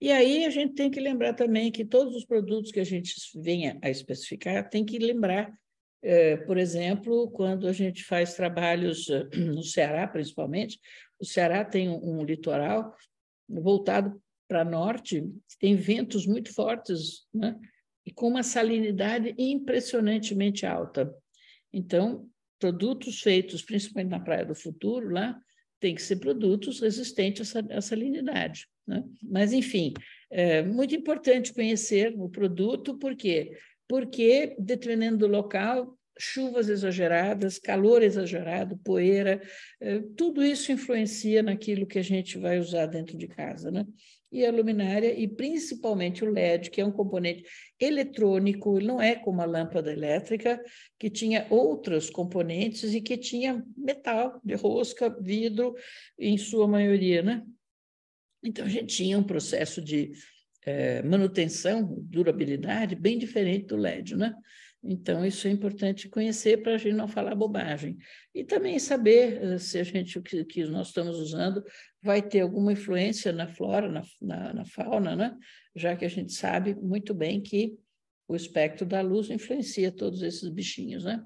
E aí a gente tem que lembrar também que todos os produtos que a gente venha a especificar tem que lembrar, é, por exemplo, quando a gente faz trabalhos eh, no Ceará, principalmente, o Ceará tem um, um litoral voltado para norte, tem ventos muito fortes, né? E com uma salinidade impressionantemente alta. Então, produtos feitos principalmente na Praia do Futuro, lá, tem que ser produtos resistentes à salinidade. Né? Mas, enfim, é muito importante conhecer o produto, por quê? Porque, dependendo do local, chuvas exageradas, calor exagerado, poeira, eh, tudo isso influencia naquilo que a gente vai usar dentro de casa, né? E a luminária, e principalmente o LED, que é um componente eletrônico, não é como a lâmpada elétrica, que tinha outros componentes e que tinha metal, de rosca, vidro, em sua maioria, né? Então, a gente tinha um processo de é, manutenção, durabilidade, bem diferente do LED, né? Então, isso é importante conhecer para a gente não falar bobagem. E também saber eh, se a gente, o que, que nós estamos usando vai ter alguma influência na flora, na, na, na, fauna, né? já que a gente sabe muito bem que o espectro da luz influencia todos esses bichinhos. Né?